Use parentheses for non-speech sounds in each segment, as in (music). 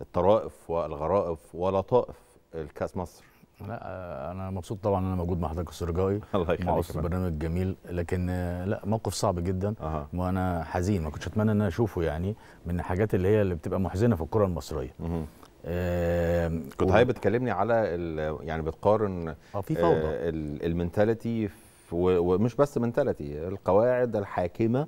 الطرائف والغرائف ولطائف الكاس مصر لا انا مبسوط طبعا انا موجود مع حضرتك السرجاوي (laughs) الله يخليك برنامج جميل لكن لا موقف صعب جدا أه. وانا حزين ما كنتش اتمنى ان انا اشوفه يعني من الحاجات اللي هي اللي بتبقى محزنه في الكره المصريه آه كنت هاي بتكلمني على يعني بتقارن اه في فوضى آه المنتاليتي ومش بس منتاليتي القواعد الحاكمه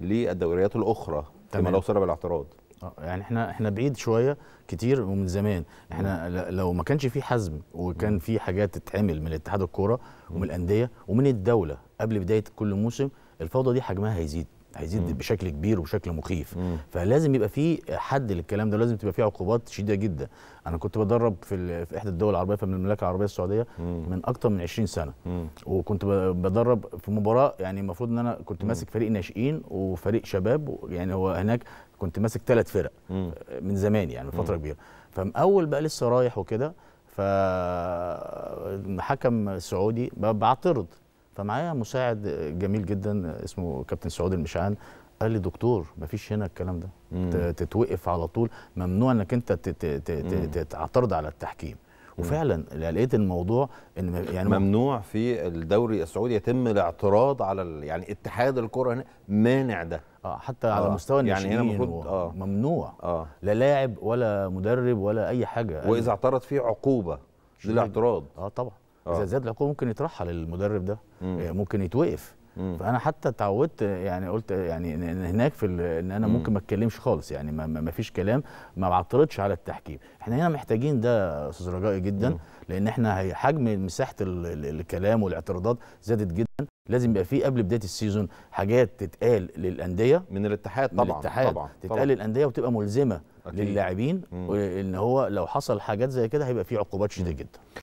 للدوريات الاخرى تمام. لما لو سرب الاعتراض آه، يعني احنا احنا بعيد شويه كتير ومن زمان احنا لو ما كانش في حزم وكان في حاجات تتعمل من اتحاد الكوره ومن الانديه ومن الدوله قبل بدايه كل موسم الفوضى دي حجمها هيزيد هيزيد بشكل كبير وبشكل مخيف مم. فلازم يبقى في حد للكلام ده لازم تبقى في عقوبات شديده جدا انا كنت بدرب في, في احدى الدول العربيه في المملكه العربيه السعوديه مم. من اكتر من 20 سنه مم. وكنت بدرب في مباراه يعني المفروض ان انا كنت ماسك فريق ناشئين وفريق شباب يعني هو هناك كنت ماسك ثلاث فرق مم. من زمان يعني من فتره كبيره فاول بقى لسه رايح وكده فحكم سعودي بعترض فمعايا مساعد جميل جدا اسمه كابتن سعود المشعان قال لي دكتور مفيش هنا الكلام ده مم. تتوقف على طول ممنوع انك انت تعترض على التحكيم وفعلا لقيت الموضوع ان يعني ممنوع في الدوري السعودي يتم الاعتراض على يعني اتحاد الكره هنا مانع ده اه حتى آه على مستوى الناشئين يعني هنا المفروض آه ممنوع آه لا لاعب ولا مدرب ولا اي حاجه واذا اعترض فيه عقوبه للاعتراض اه طبعا اذا آه. زاد العقوبه ممكن يترحل المدرب ده آه، ممكن يتوقف فانا حتى اتعودت يعني قلت يعني هناك في ان انا ممكن ما اتكلمش خالص يعني ما, ما فيش كلام ما بعترضش على التحكيم احنا هنا محتاجين ده استاذ رجائي جدا مم. لان احنا حجم مساحه الكلام والاعتراضات زادت جدا لازم يبقى في قبل بدايه السيزون حاجات تتقال للانديه من الاتحاد طبعا من الاتحاد طبعا تتقال طبعًا. للانديه وتبقى ملزمه للاعبين ان هو لو حصل حاجات زي كده هيبقى في عقوبات شديده جدا